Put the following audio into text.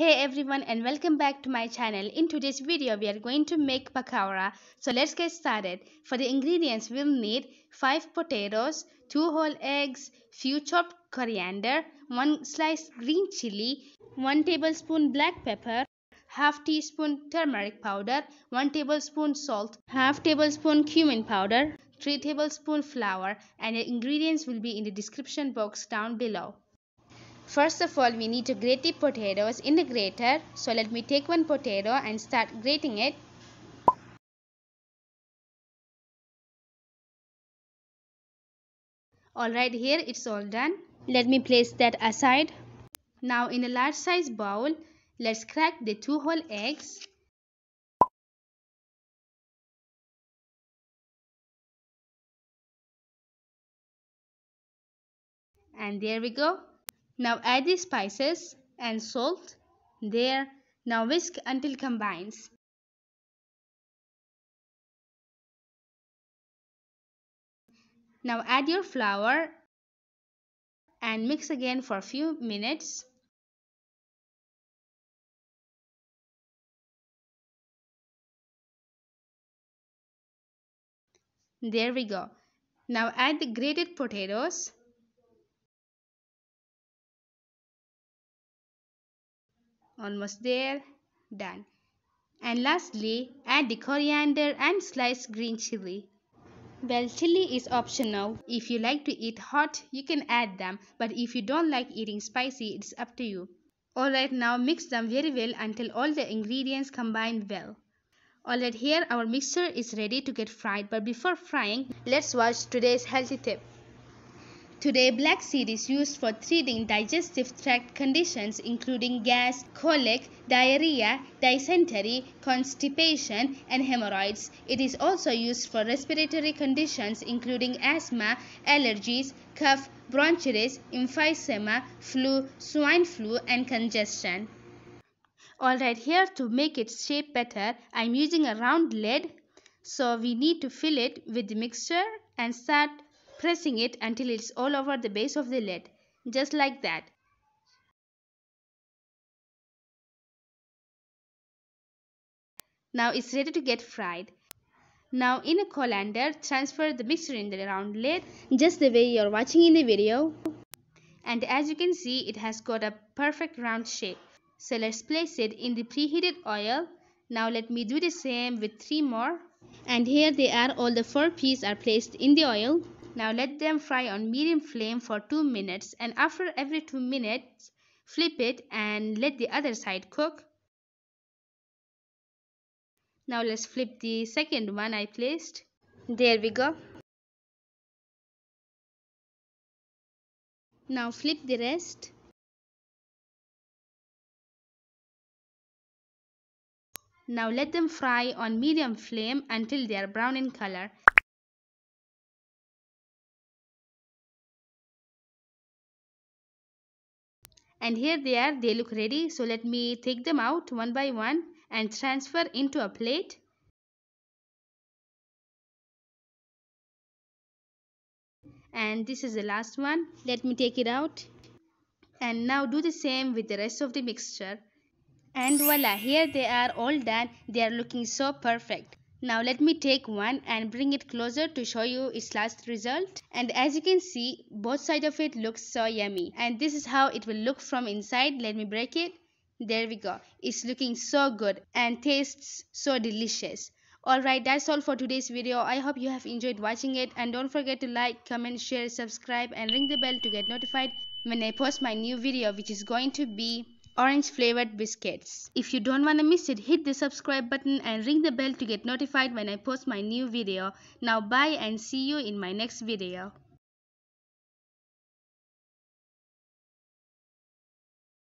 Hey everyone and welcome back to my channel. In today's video we are going to make pakora. So let's get started. For the ingredients we'll need 5 potatoes, 2 whole eggs, few chopped coriander, 1 sliced green chili, 1 tablespoon black pepper, half teaspoon turmeric powder, 1 tablespoon salt, half tablespoon cumin powder, 3 tablespoon flour and the ingredients will be in the description box down below. First of all, we need to grate the potatoes in the grater. So let me take one potato and start grating it. Alright, here it's all done. Let me place that aside. Now in a large size bowl, let's crack the two whole eggs. And there we go. Now add the spices and salt there. Now whisk until combines. Now add your flour and mix again for a few minutes. There we go. Now add the grated potatoes almost there done and lastly add the coriander and sliced green chili well chili is optional if you like to eat hot you can add them but if you don't like eating spicy it's up to you alright now mix them very well until all the ingredients combine well alright here our mixture is ready to get fried but before frying let's watch today's healthy tip Today, black seed is used for treating digestive tract conditions including gas, colic, diarrhea, dysentery, constipation, and hemorrhoids. It is also used for respiratory conditions including asthma, allergies, cough, bronchitis, emphysema, flu, swine flu, and congestion. Alright, here to make its shape better, I'm using a round lid. So we need to fill it with the mixture and start pressing it until it's all over the base of the lid, just like that. Now it's ready to get fried. Now in a colander, transfer the mixture in the round lid, just the way you're watching in the video. And as you can see, it has got a perfect round shape. So let's place it in the preheated oil. Now let me do the same with three more. And here they are, all the four pieces are placed in the oil. Now let them fry on medium flame for 2 minutes and after every 2 minutes flip it and let the other side cook. Now let's flip the second one I placed. There we go. Now flip the rest. Now let them fry on medium flame until they are brown in color. and here they are they look ready so let me take them out one by one and transfer into a plate and this is the last one let me take it out and now do the same with the rest of the mixture and voila here they are all done they are looking so perfect now let me take one and bring it closer to show you its last result. And as you can see, both sides of it looks so yummy. And this is how it will look from inside. Let me break it. There we go. It's looking so good and tastes so delicious. Alright, that's all for today's video. I hope you have enjoyed watching it and don't forget to like, comment, share, subscribe and ring the bell to get notified when I post my new video which is going to be orange flavored biscuits. If you don't want to miss it, hit the subscribe button and ring the bell to get notified when I post my new video. Now bye and see you in my next video.